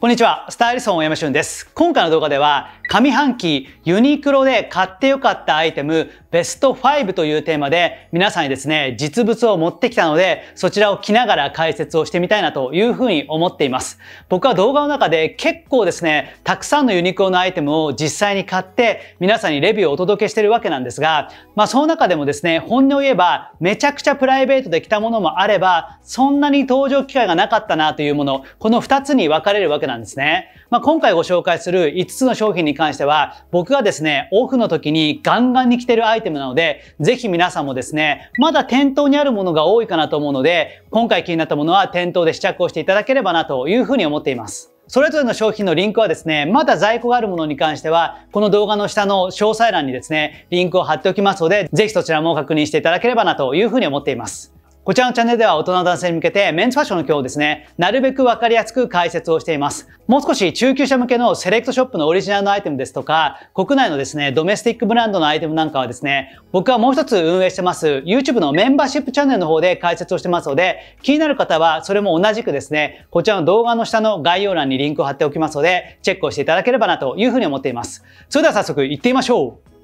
こんにちは、スタイリストの大山俊です。今回の動画では、上半期ユニクロで買ってよかったアイテムベスト5というテーマで皆さんにですね、実物を持ってきたので、そちらを着ながら解説をしてみたいなというふうに思っています。僕は動画の中で結構ですね、たくさんのユニクロのアイテムを実際に買って皆さんにレビューをお届けしてるわけなんですが、まあその中でもですね、本音を言えばめちゃくちゃプライベートで着たものもあれば、そんなに登場機会がなかったなというもの、この2つに分かれるわけなんですね。まあ、今回ご紹介する5つの商品に関しては、僕がですね、オフの時にガンガンに着てるアイテムなので、ぜひ皆さんもですね、まだ店頭にあるものが多いかなと思うので、今回気になったものは店頭で試着をしていただければなというふうに思っています。それぞれの商品のリンクはですね、まだ在庫があるものに関しては、この動画の下の詳細欄にですね、リンクを貼っておきますので、ぜひそちらも確認していただければなというふうに思っています。こちらのチャンネルでは大人の男性に向けてメンズファッションの今日をですね、なるべくわかりやすく解説をしています。もう少し中級者向けのセレクトショップのオリジナルのアイテムですとか、国内のですね、ドメスティックブランドのアイテムなんかはですね、僕はもう一つ運営してます YouTube のメンバーシップチャンネルの方で解説をしてますので、気になる方はそれも同じくですね、こちらの動画の下の概要欄にリンクを貼っておきますので、チェックをしていただければなというふうに思っています。それでは早速行ってみましょう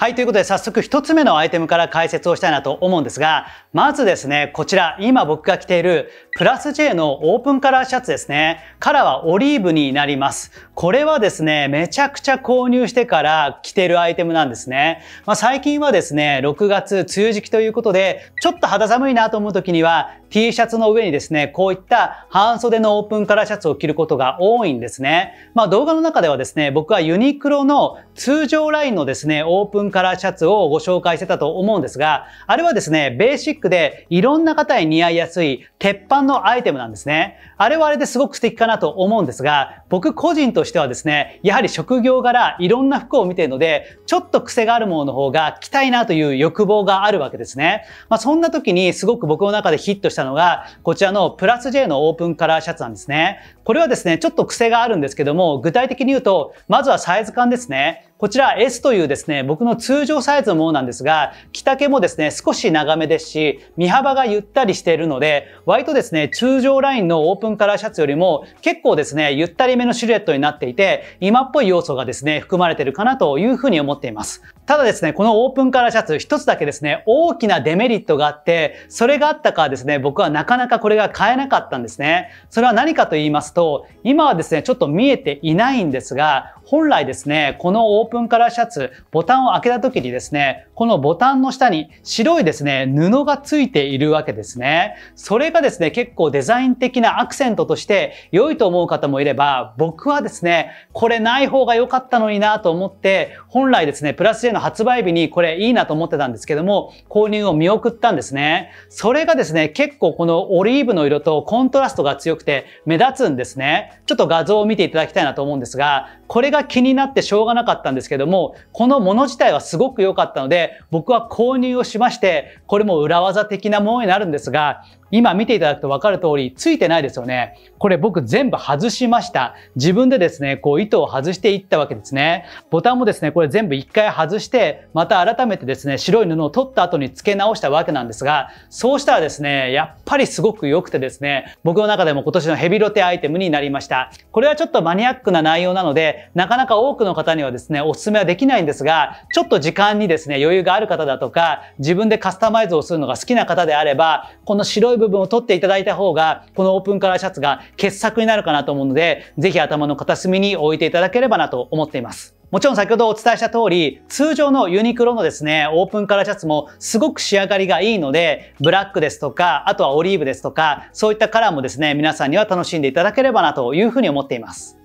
はい、ということで早速1つ目のアイテムから解説をしたいなと思うんですが、まずですね、こちら、今僕が着ているプラス J のオープンカラーシャツですね。カラーはオリーブになります。これはですね、めちゃくちゃ購入してから着てるアイテムなんですね。まあ、最近はですね、6月梅雨時期ということで、ちょっと肌寒いなと思う時には、T シャツの上にですね、こういった半袖のオープンカラーシャツを着ることが多いんですね。まあ動画の中ではですね、僕はユニクロの通常ラインのですね、オープンカラーシャツをご紹介してたと思うんですが、あれはですね、ベーシックでいろんな方に似合いやすい鉄板のアイテムなんですね。あれはあれですごく素敵かなと思うんですが、僕個人としてはですね、やはり職業柄いろんな服を見ているので、ちょっと癖があるものの方が着たいなという欲望があるわけですね。まあそんな時にすごく僕の中でヒットしたしたのが、こちらのプラス J のオープンカラーシャツなんですね。これはですね、ちょっと癖があるんですけども、具体的に言うと、まずはサイズ感ですね。こちら S というですね、僕の通常サイズのものなんですが、着丈もですね、少し長めですし、身幅がゆったりしているので、割とですね、通常ラインのオープンカラーシャツよりも、結構ですね、ゆったりめのシルエットになっていて、今っぽい要素がですね、含まれているかなというふうに思っています。ただですね、このオープンカラーシャツ、一つだけですね、大きなデメリットがあって、それがあったかですね、僕はなかなかこれが買えなかったんですね。それは何かと言いますと、と、今はですね、ちょっと見えていないんですが、本来ですね、このオープンカラーシャツ、ボタンを開けた時にですね、このボタンの下に白いですね、布がついているわけですね。それがですね、結構デザイン的なアクセントとして良いと思う方もいれば、僕はですね、これない方が良かったのになと思って、本来ですね、プラス J の発売日にこれいいなと思ってたんですけども、購入を見送ったんですね。それがですね、結構このオリーブの色とコントラストが強くて目立つんですですね、ちょっと画像を見ていただきたいなと思うんですが、これが気になってしょうがなかったんですけども、このもの自体はすごく良かったので、僕は購入をしまして、これも裏技的なものになるんですが、今見ていただくと分かる通り、ついてないですよね。これ僕全部外しました。自分でですね、こう糸を外していったわけですね。ボタンもですね、これ全部一回外して、また改めてですね、白い布を取った後に付け直したわけなんですが、そうしたらですね、やっぱりすごく良くてですね、僕の中でも今年のヘビロテアイテムになりました。これはちょっとマニアックな内容なので、なかなか多くの方にはですね、お勧めはできないんですが、ちょっと時間にですね、余裕がある方だとか、自分でカスタマイズをするのが好きな方であれば、この白い部分を取っていただいた方が、このオープンカラーシャツが傑作になるかなと思うので、ぜひ頭の片隅に置いていただければなと思っています。もちろん先ほどお伝えした通り、通常のユニクロのですね、オープンカラーシャツもすごく仕上がりがいいので、ブラックですとか、あとはオリーブですとか、そういったカラーもですね、皆さんには楽しんでいただければなというふうに思っています。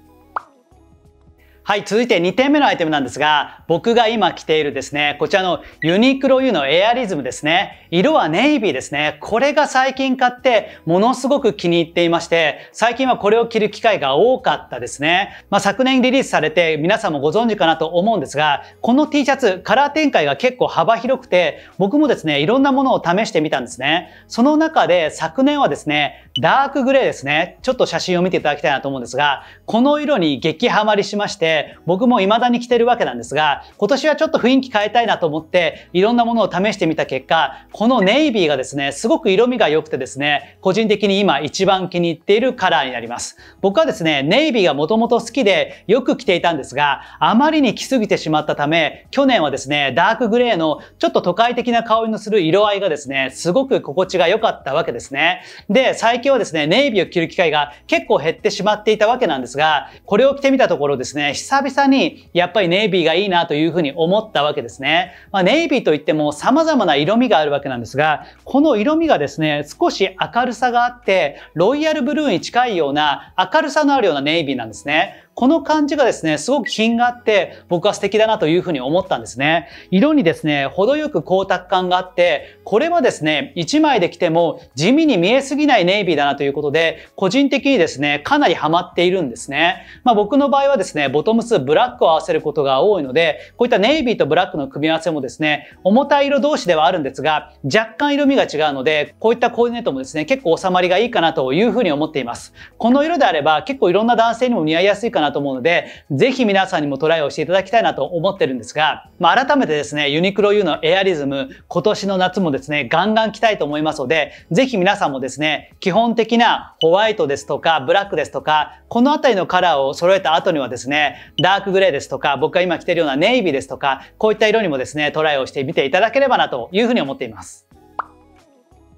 はい、続いて2点目のアイテムなんですが、僕が今着ているですね、こちらのユニクロ U のエアリズムですね。色はネイビーですね。これが最近買ってものすごく気に入っていまして、最近はこれを着る機会が多かったですね。まあ、昨年リリースされて皆さんもご存知かなと思うんですが、この T シャツ、カラー展開が結構幅広くて、僕もですね、いろんなものを試してみたんですね。その中で昨年はですね、ダークグレーですね。ちょっと写真を見ていただきたいなと思うんですが、この色に激ハマりしまして、僕も未だに着てるわけなんですが、今年はちょっと雰囲気変えたいなと思って、いろんなものを試してみた結果、このネイビーがですね、すごく色味が良くてですね、個人的に今一番気に入っているカラーになります。僕はですね、ネイビーがもともと好きでよく着ていたんですが、あまりに着すぎてしまったため、去年はですね、ダークグレーのちょっと都会的な香りのする色合いがですね、すごく心地が良かったわけですね。で、最近近はですね、ネイビーを着る機会が結構減ってしまっていたわけなんですが、これを着てみたところですね、久々にやっぱりネイビーがいいなというふうに思ったわけですね。まあ、ネイビーといっても様々な色味があるわけなんですが、この色味がですね、少し明るさがあって、ロイヤルブルーに近いような明るさのあるようなネイビーなんですね。この感じがですね、すごく品があって、僕は素敵だなというふうに思ったんですね。色にですね、程よく光沢感があって、これはですね、1枚で着ても地味に見えすぎないネイビーだなということで、個人的にですね、かなりハマっているんですね。まあ僕の場合はですね、ボトムスブラックを合わせることが多いので、こういったネイビーとブラックの組み合わせもですね、重たい色同士ではあるんですが、若干色味が違うので、こういったコーディネートもですね、結構収まりがいいかなというふうに思っています。この色であれば結構いろんな男性にも似合いやすいかななと思うので、ぜひ皆さんにもトライをしていただきたいなと思ってるんですが、まあ、改めてですね、ユニクロ U のエアリズム、今年の夏もですね、ガンガン着たいと思いますので、ぜひ皆さんもですね、基本的なホワイトですとか、ブラックですとか、このあたりのカラーを揃えた後にはですね、ダークグレーですとか、僕が今着てるようなネイビーですとか、こういった色にもですね、トライをしてみていただければなというふうに思っています。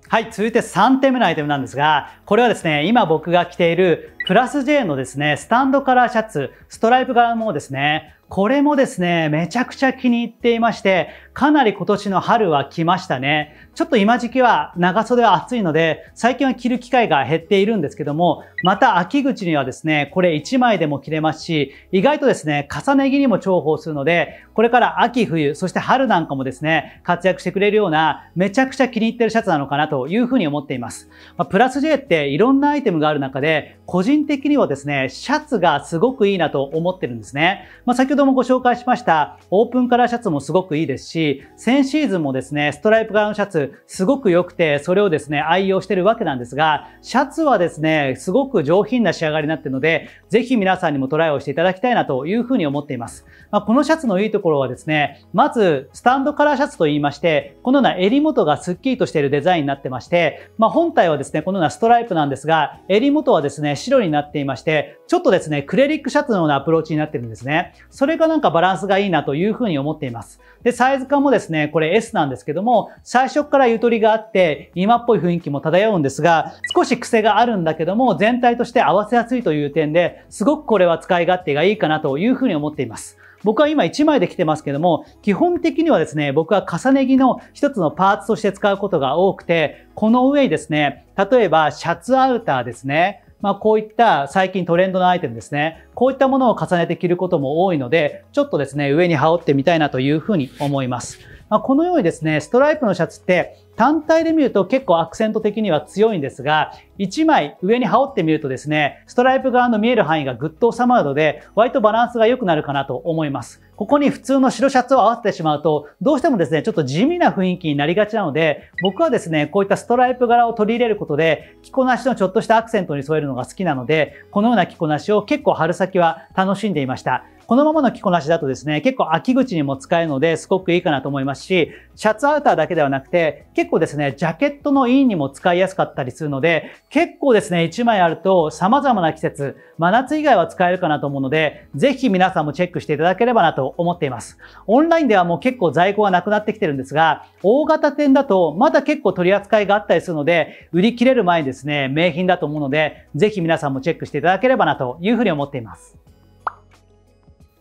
はい、続いて3点目のアイテムなんですが、これはですね、今僕が着ているプラス J のですね、スタンドカラーシャツ、ストライプ柄もですね、これもですね、めちゃくちゃ気に入っていまして、かなり今年の春は来ましたね。ちょっと今時期は長袖は暑いので、最近は着る機会が減っているんですけども、また秋口にはですね、これ1枚でも着れますし、意外とですね、重ね着にも重宝するので、これから秋冬、そして春なんかもですね、活躍してくれるような、めちゃくちゃ気に入ってるシャツなのかなというふうに思っています。まプラス J っていろんなアイテムがある中で、個人的にはですね、シャツがすごくいいなと思ってるんですね。まあ、先ほどもご紹介しました、オープンカラーシャツもすごくいいですし、し、先シーズンもですね、ストライプガウンシャツ、すごく良くて、それをですね、愛用してるわけなんですが、シャツはですね、すごく上品な仕上がりになってるので、ぜひ皆さんにもトライをしていただきたいなというふうに思っています。まあ、このシャツのいいところはですね、まず、スタンドカラーシャツと言いまして、このような襟元がスッキリとしているデザインになってまして、まあ、本体はですね、このようなストライプなんですが、襟元はですね、白になっていまして、ちょっとですね、クレリックシャツのようなアプローチになってるんですね。それがなんかバランスがいいなというふうに思っています。で、サイズ感もですね、これ S なんですけども、最初からゆとりがあって、今っぽい雰囲気も漂うんですが、少し癖があるんだけども、全体として合わせやすいという点で、すごくこれは使い勝手がいいかなというふうに思っています。僕は今1枚で着てますけども、基本的にはですね、僕は重ね着の一つのパーツとして使うことが多くて、この上にですね、例えばシャツアウターですね、まあ、こういった最近トレンドのアイテムですね。こういったものを重ねて着ることも多いので、ちょっとですね、上に羽織ってみたいなというふうに思います。まあ、このようにですね、ストライプのシャツって単体で見ると結構アクセント的には強いんですが、1枚上に羽織ってみるとですね、ストライプ側の見える範囲がぐっと収まるので、割とバランスが良くなるかなと思います。ここに普通の白シャツを合わせてしまうと、どうしてもですね、ちょっと地味な雰囲気になりがちなので、僕はですね、こういったストライプ柄を取り入れることで、着こなしのちょっとしたアクセントに添えるのが好きなので、このような着こなしを結構春先は楽しんでいました。このままの着こなしだとですね、結構秋口にも使えるのですごくいいかなと思いますし、シャツアウターだけではなくて、結構ですね、ジャケットのインにも使いやすかったりするので、結構ですね、1枚あると様々な季節、真夏以外は使えるかなと思うので、ぜひ皆さんもチェックしていただければなと思っています。オンラインではもう結構在庫がなくなってきてるんですが、大型店だとまだ結構取り扱いがあったりするので、売り切れる前にですね、名品だと思うので、ぜひ皆さんもチェックしていただければなというふうに思っています。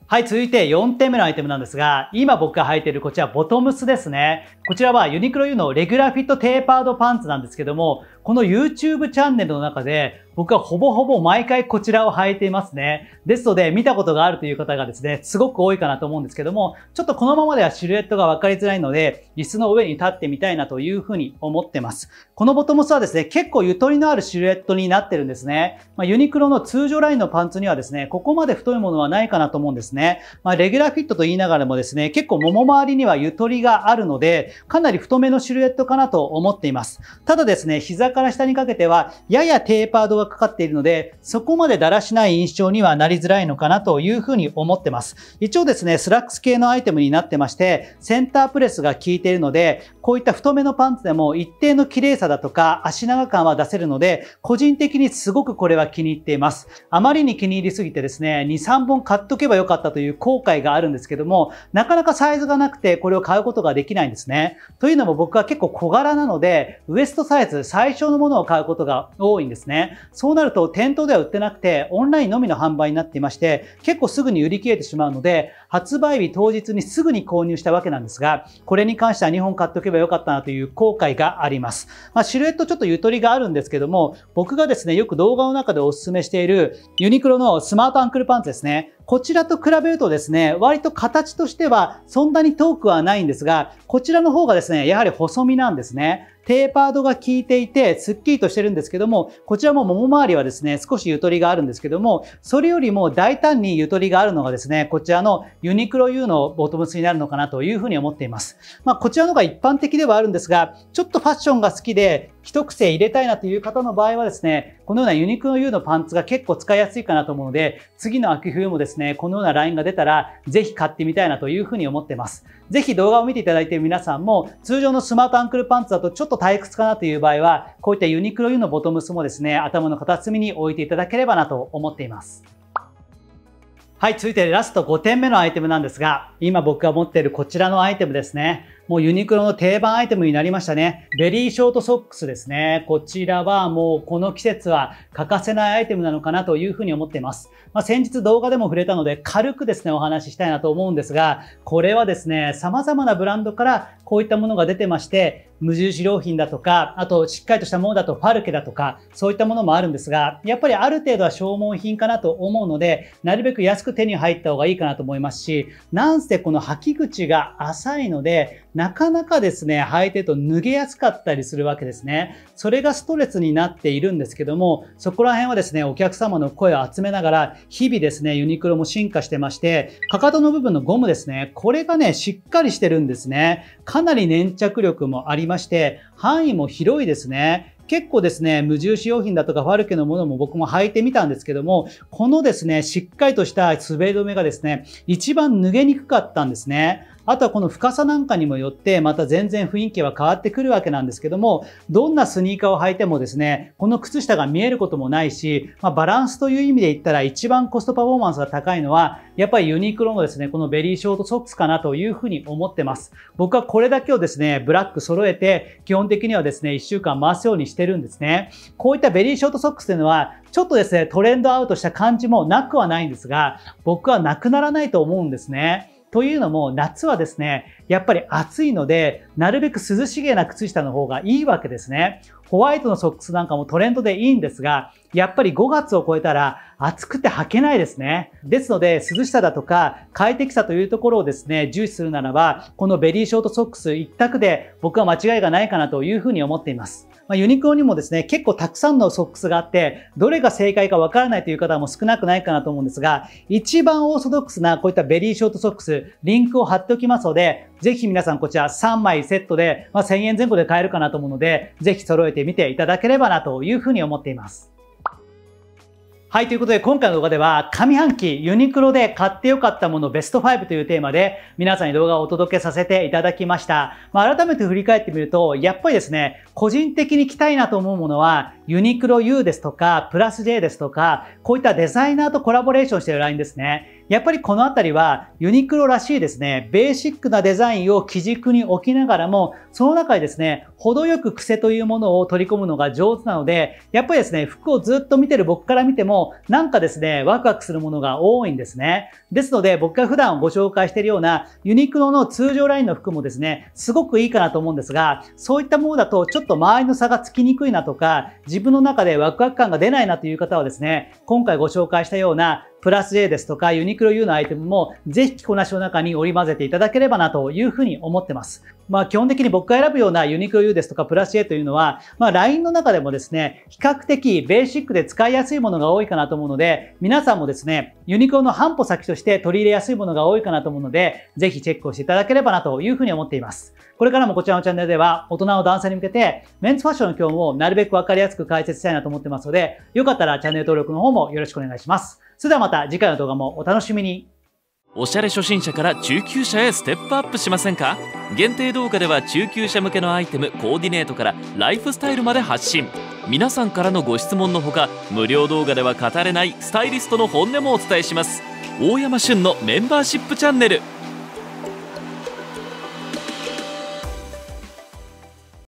はい、続いて4点目のアイテムなんですが、今僕が履いているこちらボトムスですね。こちらはユニクロ U のレギュラーフィットテーパードパンツなんですけども、この YouTube チャンネルの中で僕はほぼほぼ毎回こちらを履いていますね。ですので見たことがあるという方がですね、すごく多いかなと思うんですけども、ちょっとこのままではシルエットが分かりづらいので、椅子の上に立ってみたいなというふうに思ってます。このボトムスはですね、結構ゆとりのあるシルエットになってるんですね。まあ、ユニクロの通常ラインのパンツにはですね、ここまで太いものはないかなと思うんですね。まあ、レギュラーフィットと言いながらもですね、結構も周りにはゆとりがあるので、かなり太めのシルエットかなと思っています。ただですね、膝から下にかけては、ややテーパードがかかっているので、そこまでだらしない印象にはなりづらいのかなというふうに思ってます。一応ですね、スラックス系のアイテムになってまして、センタープレスが効いているので、こういった太めのパンツでも一定の綺麗さだとか足長感は出せるので、個人的にすごくこれは気に入っています。あまりに気に入りすぎてですね、2、3本買っとけばよかったという後悔があるんですけども、なかなかサイズがなくてこれを買うことができないんですね。ね。というのも僕は結構小柄なので、ウエストサイズ最小のものを買うことが多いんですね。そうなると店頭では売ってなくて、オンラインのみの販売になっていまして、結構すぐに売り切れてしまうので、発売日当日にすぐに購入したわけなんですが、これに関しては2本買っておけばよかったなという後悔があります。まあ、シルエットちょっとゆとりがあるんですけども、僕がですね、よく動画の中でお勧めしているユニクロのスマートアンクルパンツですね。こちらと比べるとですね、割と形としてはそんなに遠くはないんですが、こちらの方がですね、やはり細身なんですね。テーパードが効いていて、スッキリとしてるんですけども、こちらももも周りはですね、少しゆとりがあるんですけども、それよりも大胆にゆとりがあるのがですね、こちらのユニクロ U のボトムスになるのかなというふうに思っています。まあ、こちらのが一般的ではあるんですが、ちょっとファッションが好きで、一癖入れたいなという方の場合はですね、このようなユニクロ U のパンツが結構使いやすいかなと思うので、次の秋冬もですね、このようなラインが出たら、ぜひ買ってみたいなというふうに思ってます。ぜひ動画を見ていただいている皆さんも、通常のスマートアンクルパンツだとちょっと退屈かなという場合は、こういったユニクロ U のボトムスもですね、頭の片隅に置いていただければなと思っています。はい、続いてラスト5点目のアイテムなんですが、今僕が持っているこちらのアイテムですね。もうユニクロの定番アイテムになりましたね。ベリーショートソックスですね。こちらはもうこの季節は欠かせないアイテムなのかなというふうに思っています。まあ、先日動画でも触れたので軽くですね、お話ししたいなと思うんですが、これはですね、様々なブランドからこういったものが出てまして、無印良品だとか、あとしっかりとしたものだとファルケだとか、そういったものもあるんですが、やっぱりある程度は消耗品かなと思うので、なるべく安く手に入った方がいいかなと思いますし、なんせこの履き口が浅いので、なかなかですね、履いてると脱げやすかったりするわけですね。それがストレスになっているんですけども、そこら辺はですね、お客様の声を集めながら、日々ですね、ユニクロも進化してまして、かかとの部分のゴムですね、これがね、しっかりしてるんですね。かなり粘着力もありますまして、範囲も広いですね。結構ですね、無印用品だとかファルケのものも僕も履いてみたんですけども、このですね、しっかりとした滑り止めがですね、一番脱げにくかったんですね。あとはこの深さなんかにもよってまた全然雰囲気は変わってくるわけなんですけどもどんなスニーカーを履いてもですねこの靴下が見えることもないし、まあ、バランスという意味で言ったら一番コストパフォーマンスが高いのはやっぱりユニクロのですねこのベリーショートソックスかなというふうに思ってます僕はこれだけをですねブラック揃えて基本的にはですね1週間回すようにしてるんですねこういったベリーショートソックスというのはちょっとですねトレンドアウトした感じもなくはないんですが僕はなくならないと思うんですねというのも、夏はですね、やっぱり暑いので、なるべく涼しげな靴下の方がいいわけですね。ホワイトのソックスなんかもトレンドでいいんですが、やっぱり5月を超えたら暑くて履けないですね。ですので、涼しさだとか快適さというところをですね、重視するならば、このベリーショートソックス一択で僕は間違いがないかなというふうに思っています。まあ、ユニクロにもですね、結構たくさんのソックスがあって、どれが正解かわからないという方も少なくないかなと思うんですが、一番オーソドックスなこういったベリーショートソックス、リンクを貼っておきますので、ぜひ皆さんこちら3枚セットで、まあ、1000円前後で買えるかなと思うので、ぜひ揃えてみていただければなというふうに思っています。はい、ということで今回の動画では上半期ユニクロで買ってよかったものベスト5というテーマで皆さんに動画をお届けさせていただきました。まあ、改めて振り返ってみると、やっぱりですね、個人的に着たいなと思うものはユニクロ U ですとか、プラス J ですとか、こういったデザイナーとコラボレーションしているラインですね。やっぱりこのあたりはユニクロらしいですね、ベーシックなデザインを基軸に置きながらも、その中でですね、程よく癖というものを取り込むのが上手なので、やっぱりですね、服をずっと見てる僕から見ても、なんかですね、ワクワクするものが多いんですね。ですので、僕が普段ご紹介しているようなユニクロの通常ラインの服もですね、すごくいいかなと思うんですが、そういったものだとちょっと周りの差がつきにくいなとか、自分の中でワクワク感が出ないなという方はですね、今回ご紹介したようなプラス A ですとかユニクロ U のアイテムもぜひ着こなしの中に織り交ぜていただければなというふうに思ってます。まあ基本的に僕が選ぶようなユニクロ U ですとかプラス A というのは、まあ LINE の中でもですね、比較的ベーシックで使いやすいものが多いかなと思うので、皆さんもですね、ユニクロの半歩先として取り入れやすいものが多いかなと思うので、ぜひチェックをしていただければなというふうに思っています。これからもこちらのチャンネルでは、大人の男性に向けて、メンズファッションの興味をなるべくわかりやすく解説したいなと思ってますので、よかったらチャンネル登録の方もよろしくお願いします。それではまた次回の動画もお楽しみに。おしゃれ初心者から中級者へステップアップしませんか限定動画では中級者向けのアイテムコーディネートからライフスタイルまで発信皆さんからのご質問のほか無料動画では語れないスタイリストの本音もお伝えします大山旬のメンバーシップチャンネル